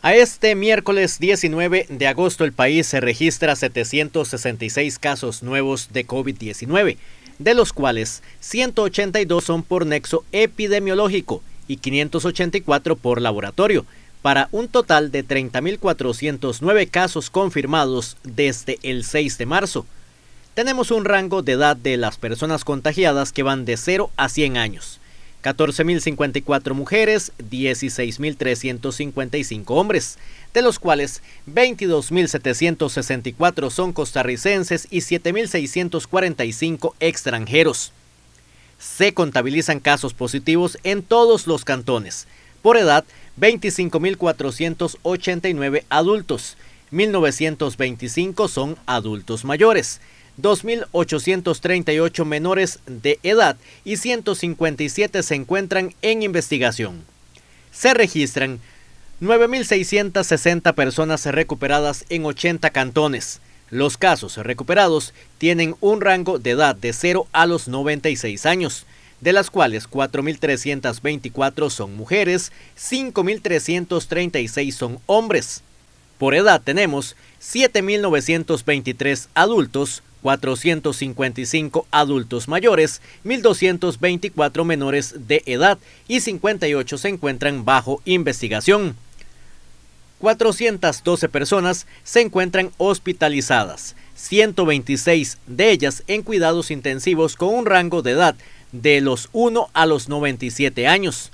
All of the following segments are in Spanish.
A este miércoles 19 de agosto el país se registra 766 casos nuevos de COVID-19, de los cuales 182 son por nexo epidemiológico y 584 por laboratorio, para un total de 30.409 casos confirmados desde el 6 de marzo. Tenemos un rango de edad de las personas contagiadas que van de 0 a 100 años. 14.054 mujeres, 16.355 hombres, de los cuales 22.764 son costarricenses y 7.645 extranjeros. Se contabilizan casos positivos en todos los cantones. Por edad, 25.489 adultos, 1.925 son adultos mayores. 2.838 menores de edad y 157 se encuentran en investigación. Se registran 9.660 personas recuperadas en 80 cantones. Los casos recuperados tienen un rango de edad de 0 a los 96 años, de las cuales 4.324 son mujeres, 5.336 son hombres. Por edad tenemos 7.923 adultos, 455 adultos mayores, 1.224 menores de edad y 58 se encuentran bajo investigación. 412 personas se encuentran hospitalizadas, 126 de ellas en cuidados intensivos con un rango de edad de los 1 a los 97 años.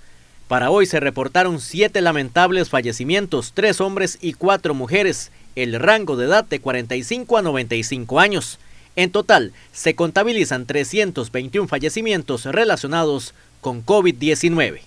Para hoy se reportaron 7 lamentables fallecimientos, 3 hombres y 4 mujeres, el rango de edad de 45 a 95 años. En total, se contabilizan 321 fallecimientos relacionados con COVID-19.